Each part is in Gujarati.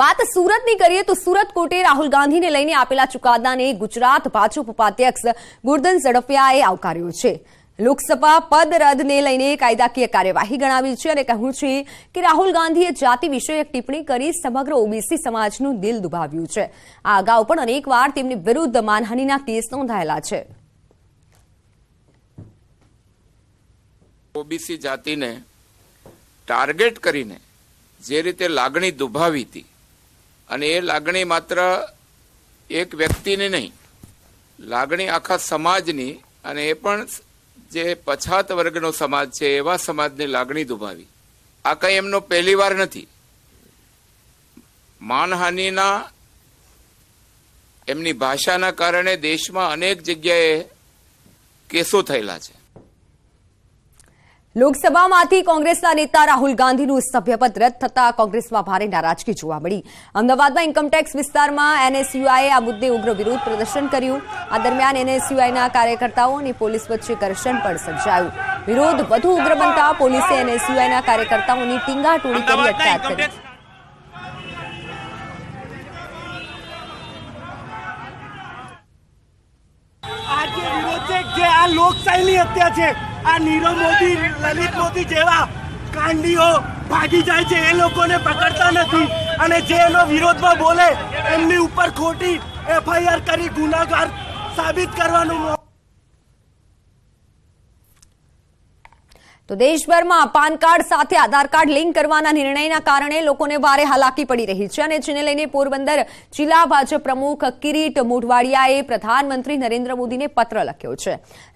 વાત સુરતની કરીએ તો સુરત કોર્ટે રાહુલ ગાંધીને લઈને આપેલા ચુકાદાને ગુજરાત ભાજપ ઉપાધ્યક્ષ ગુર્દન ઝડફિયાએ આવકાર્યો છે લોકસભા પદ રદને લઈને કાયદાકીય કાર્યવાહી ગણાવી છે અને કહ્યું છે કે રાહુલ ગાંધીએ જાતિ વિષયક ટિપ્પણી કરી સમગ્ર ઓબીસી સમાજનું દિલ દુભાવ્યું છે આ અગાઉ પણ અનેકવાર તેમની વિરુદ્ધ માનહાનિના કેસ નોંધાયેલા છે ઓબીસી જાતિને ટાર્ગેટ કરીને જે રીતે લાગણી દુભાવી હતી અને એ લાગણી માત્ર એક વ્યક્તિની નહીં લાગણી આખા સમાજની અને એ પણ જે પછાત વર્ગનો સમાજ છે એવા સમાજની લાગણી દુભાવી આ કંઈ એમનો પહેલીવાર નથી માનહાનિના એમની ભાષાના કારણે દેશમાં અનેક જગ્યાએ કેસો થયેલા છે લોકસભામાંથી કોંગ્રેસના નેતા રાહુલ ગાંધીનું સભ્યપદ રદ થતાં કોંગ્રેસમાં ભારે નારાજગી જોવા મળી અમદાવાદમાં ઇન્કમટેક્સ વિસ્તારમાં એનએસયુઆઈએ આ મુદ્દે ઉગ્ર વિરોધ પ્રદર્શન કર્યું આ દરમિયાન એનએસયુઆઈના કાર્યકર્તાઓ અને પોલીસ વચ્ચે ઘર્ષણ પણ સર્જાયું વિરોધ વધુ ઉગ્ર બનતા પોલીસે એનએસયુઆઈના કાર્યકર્તાઓની ટીંગાટોળી કરી અટકાયત કરી આજે વિરોધ છે આ લોકશાહીની હત્યા છે આ નીરવ મોદી લલિત મોદી જેવા કાંડીઓ ભાગી જાય છે એ લોકોને પકડતા નથી અને જે એનો વિરોધમાં બોલે એમની ઉપર ખોટી એફઆઈઆર કરી ગુનાગાર સાબિત કરવાનું તો દેશભરમાં પાન કાર્ડ સાથે આધાર કાર્ડ લિંક કરવાના નિર્ણયના કારણે લોકોને ભારે હાલાકી પડી રહી છે અને જેને લઈને પોરબંદર જિલ્લા ભાજપ પ્રમુખ કિરીટ મોઢવાડિયાએ પ્રધાનમંત્રી નરેન્દ્ર મોદીને પત્ર લખ્યો છે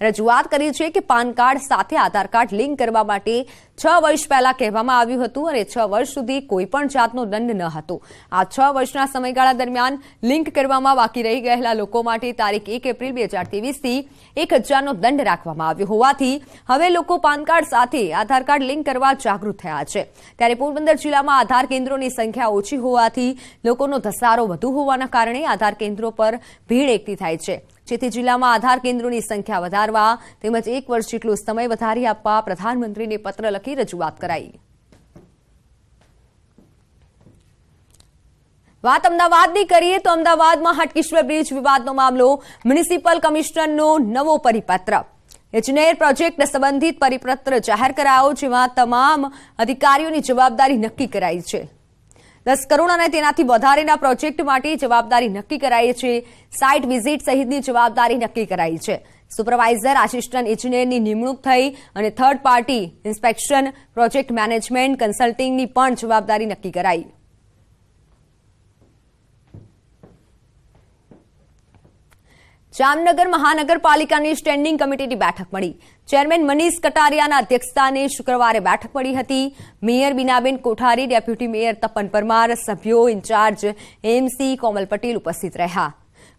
રજૂઆત કરી છે કે પાન કાર્ડ સાથે આધાર કાર્ડ લિંક કરવા માટે છ વર્ષ પહેલા કહેવામાં આવ્યું હતું અને છ વર્ષ સુધી કોઈપણ જાતનો દંડ ન હતો આ છ વર્ષના સમયગાળા દરમિયાન લિંક કરવામાં બાકી રહી ગયેલા લોકો માટે તારીખ એક એપ્રિલ બે હજાર તેવીસથી એક હજારનો દંડ રાખવામાં આવ્યો હોવાથી હવે લોકો પાન કાર્ડ સાથે સાથે આધાર કાર્ડ લિંક કરવા જાગૃત થયા છે ત્યારે પોરબંદર જિલ્લામાં આધાર કેન્દ્રોની સંખ્યા ઓછી હોવાથી લોકોનો ધસારો વધુ હોવાના કારણે આધાર કેન્દ્રો પર ભીડ એકઠી થાય છે જેથી જિલ્લામાં આધાર કેન્દ્રોની સંખ્યા વધારવા તેમજ એક વર્ષ જેટલો સમય વધારી આપવા પ્રધાનમંત્રીને પત્ર લખી રજૂઆત કરાઈ વાત અમદાવાદની કરીએ તો અમદાવાદમાં હાટકેશ્વર બ્રિજ વિવાદનો મામલો મ્યુનિસિપલ કમિશનરનો નવો પરિપત્ર ઇજનેર પ્રોજેક્ટ સંબંધિત પરિપત્ર જાહેર કરાયો જેમાં તમામ અધિકારીઓની જવાબદારી નક્કી કરાઈ છે દસ કરોડ અને તેનાથી વધારેના પ્રોજેક્ટ માટે જવાબદારી નક્કી કરાઈ છે સાઇટ વિઝિટ સહિતની જવાબદારી નક્કી કરાઈ છે સુપરવાઇઝર આસિસ્ટન્ટ ઇજનેરની નિમણૂક થઈ અને third party inspection project management કન્સલ્ટિંગની પણ જવાબદારી નક્કી કરાઈ જામનગર મહાનગરપાલિકાની સ્ટેન્ડિંગ કમિટીની બેઠક મળી ચેરમેન મનીષ કટારિયાના અધ્યક્ષસ્થાને શુક્રવારે બેઠક મળી હતી mayor Binaben Kothari deputy mayor Tapan Parmar સભ્યો ઇન્ચાર્જ એમસી કોમલ પટેલ ઉપસ્થિત રહ્યા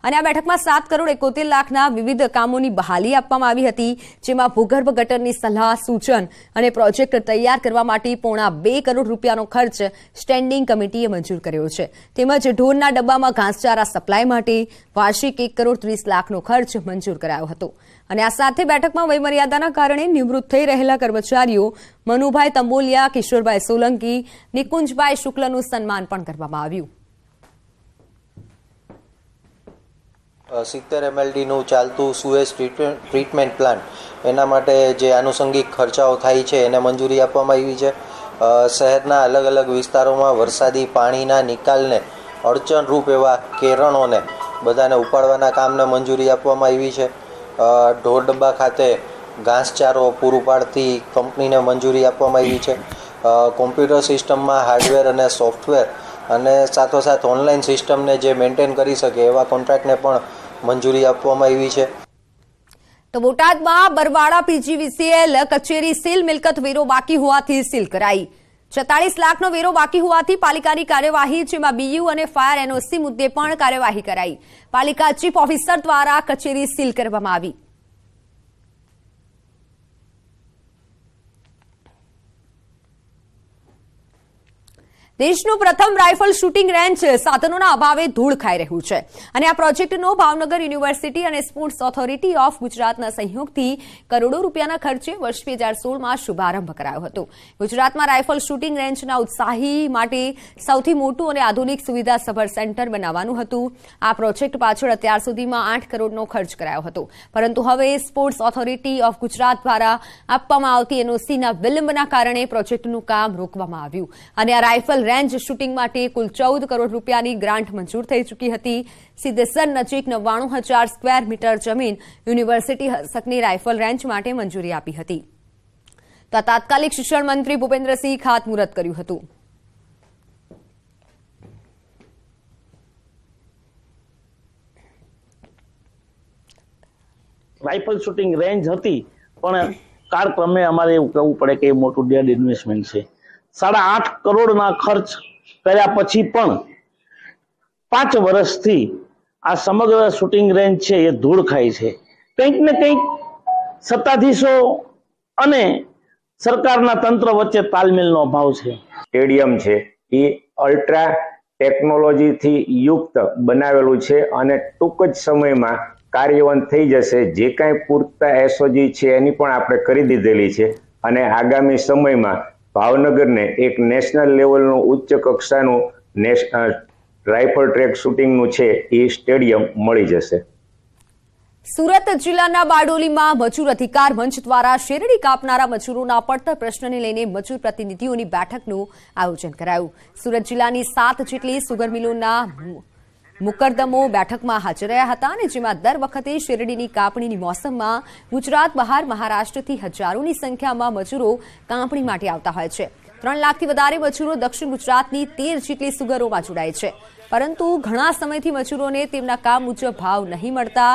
અને આ બેઠકમાં સાત કરોડ એકોતેર લાખના વિવિધ કામોની બહાલી આપવામાં આવી હતી જેમાં ભૂગર્ભ ગટરની સલાહ સૂચન અને પ્રોજેક્ટ તૈયાર કરવા માટે પોણા બે કરોડ રૂપિયાનો ખર્ચ સ્ટેન્ડિંગ કમિટીએ મંજૂર કર્યો છે તેમજ ઢોરના ડબ્બામાં ઘાસચારા સપ્લાય માટે વાર્ષિક એક કરોડ ત્રીસ લાખનો ખર્ચ મંજૂર કરાયો હતો અને આ સાથે બેઠકમાં વયમર્યાદાના કારણે નિવૃત્ત થઈ રહેલા કર્મચારીઓ મનુભાઈ તંબોલિયા કિશોરભાઈ સોલંકી નિકુંજભાઈ શુક્લનું સન્માન પણ કરવામાં આવ્યું સિત્તેર એમએલડીનું ચાલતું સુએઝ ટ્રીટમેન્ટ પ્લાન્ટ એના માટે જે આનુષંગિક ખર્ચાઓ થાય છે એને મંજૂરી આપવામાં આવી છે શહેરના અલગ અલગ વિસ્તારોમાં વરસાદી પાણીના નિકાલને અડચણરૂપ એવા કેરણોને બધાને ઉપાડવાના કામને મંજૂરી આપવામાં આવી છે ઢોરડબ્બા ખાતે ઘાસચારો પૂરું પાડતી કંપનીને મંજૂરી આપવામાં આવી છે કોમ્પ્યુટર સિસ્ટમમાં હાર્ડવેર અને સોફ્ટવેર અને સાથોસાથ ઓનલાઈન સિસ્ટમને જે મેન્ટેન કરી શકે એવા કોન્ટ્રાક્ટને પણ મંજૂરી આપવામાં આવી છે તો બોટાદમાં બરવાડા પીજીવીસીએલ કચેરી સીલ મિલકત વેરો બાકી હોવાથી સીલ કરાઈ છતાળીસ લાખનો વેરો બાકી હોવાથી પાલિકાની કાર્યવાહી જેમાં બીયુ અને ફાયર એનઓસી મુદ્દે પણ કાર્યવાહી કરાઈ પાલિકા ચીફ ઓફિસર દ્વારા કચેરી સીલ કરવામાં આવી દેશનું પ્રથમ રાયફલ શૂટિંગ રેન્જ સાધનોના અભાવે ધૂળ ખાઈ રહ્યું છે અને આ પ્રોજેક્ટનો ભાવનગર યુનિવર્સિટી અને સ્પોર્ટ્સ ઓથોરિટી ઓફ ગુજરાતના સહયોગથી કરોડો રૂપિયાના ખર્ચે વર્ષ બે હજાર સોળમાં શુભારંભ કરાયો હતો ગુજરાતમાં રાયફલ શૂટિંગ રેન્જના ઉત્સાહી માટે સૌથી મોટું અને આધુનિક સુવિધા સુવિધાસભર સેન્ટર બનાવવાનું હતું આ પ્રોજેક્ટ પાછળ અત્યાર સુધીમાં આઠ કરોડનો ખર્ચ કરાયો હતો પરંતુ હવે સ્પોર્ટ્સ ઓથોરિટી ઓફ ગુજરાત દ્વારા આપવામાં આવતી એનઓસીના વિલંબના કારણે પ્રોજેક્ટનું કામ રોકવામાં આવ્યું અને આ રાઇફલ રેન્જ શૂટિંગ માટે કુલ ચૌદ કરોડ રૂપિયાની ગ્રાન્ટ મંજૂર થઈ ચૂકી હતી સિદ્ધેસર નજીક નવ્વાણું હજાર સ્ક્વેર મીટર જમીન યુનિવર્સિટી હસ્તકની રાઇફલ રેન્જ માટે મંજૂરી આપી હતી તો તાત્કાલિક શિક્ષણ મંત્રી ભૂપેન્દ્રસિંહ ખાતમુહૂર્ત કર્યું હતું રાઇફલ શૂટિંગ રેન્જ હતી પણ કાળક્રમે અમારે એવું કહેવું પડે કે મોટું ડેડ ઇન્વેસ્ટમેન્ટ છે સાડા આઠ કરોડના ખર્ચ કર્યા પછી પણ પાંચ વર્ષથી આ સમગ્ર શૂટિંગ રેન્જ છે એ ધૂળ ખાય છે કંઈક ને કંઈક સત્તાધીશો અને સરકારના તંત્ર વચ્ચે તાલમેલનો અભાવ છે સ્ટેડિયમ છે એ અલ્ટ્રા ટેકનોલોજીથી યુક્ત બનાવેલું છે અને ટૂંક જ સમયમાં કાર્યવંત થઈ જશે જે કાંઈ પૂરતા એસઓજી છે એની પણ આપણે કરી દીધેલી છે અને આગામી સમયમાં ભાવનગરને એક નેશનલ લેવલનું ઉચ્ચ કક્ષાનું નેશ રાઇફલ ટ્રેક શૂટિંગનું છે એ સ્ટેડિયમ મળી જશે સુરત જિલ્લાના બારડોલીમાં મજૂર અધિકાર મંચ દ્વારા શેરડી કાપનારા મજૂરોના પડતર પ્રશ્નને લઈને મજૂર પ્રતિનિધિઓની બેઠકનું આયોજન કરાયું સુરત જિલ્લાની સાત જેટલી સુગર મિલોના મુકદ્દમો બેઠકમાં હાજર રહ્યા હતા અને જેમાં દર વખતે શેરડીની કાપણીની મોસમમાં ગુજરાત બહાર મહારાષ્ટ્રથી હજારોની સંખ્યામાં મજૂરો કાપણી માટે આવતા હોય છે ત્રણ લાખથી વધારે મજૂરો દક્ષિણ ગુજરાતની તેર જેટલી સુગરોમાં જોડાય છે પરંતુ ઘણા સમયથી મજૂરોને તેમના કામ મુજબ ભાવ નહીં મળતા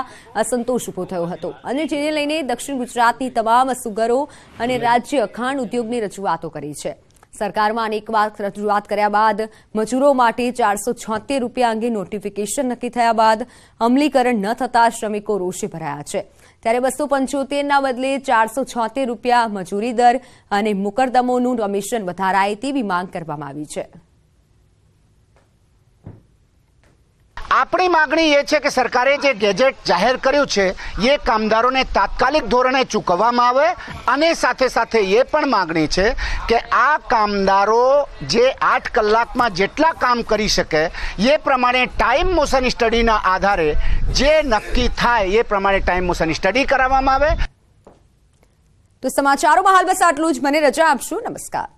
અસંતોષ ઉભો થયો હતો અને જેને લઈને દક્ષિણ ગુજરાતની તમામ સુગરો અને રાજ્ય ખાંડ ઉદ્યોગની રજૂઆતો કરી છે સરકારમાં અનેક વાર રજૂઆત કર્યા બાદ મજૂરો માટે ચારસો છોતેર રૂપિયા અંગે નોટિફિકેશન નક્કી થયા બાદ અમલીકરણ ન થતાં શ્રમિકો રોષે ભરાયા છે ત્યારે બસો પંચોતેરના બદલે ચારસો છોતેર રૂપિયા મજૂરી દર અને મુકરદમોનું કમિશન વધારાય તેવી માંગ કરવામાં આવી છે આપણી માગણી એ છે કે સરકારે જે ગેજેટ જાહેર કર્યું છે એ કામદારોને તાત્કાલિક ધોરણે ચૂકવવામાં આવે અને સાથે સાથે એ પણ માગણી છે કે આ કામદારો જે આઠ કલાકમાં જેટલા કામ કરી શકે એ પ્રમાણે ટાઈમ મોશન સ્ટડીના આધારે જે નક્કી થાય એ પ્રમાણે ટાઈમ મોશન સ્ટડી કરાવવામાં આવે તો સમાચારોમાં હાલ બસ આટલું જ મને રજા આપશું નમસ્કાર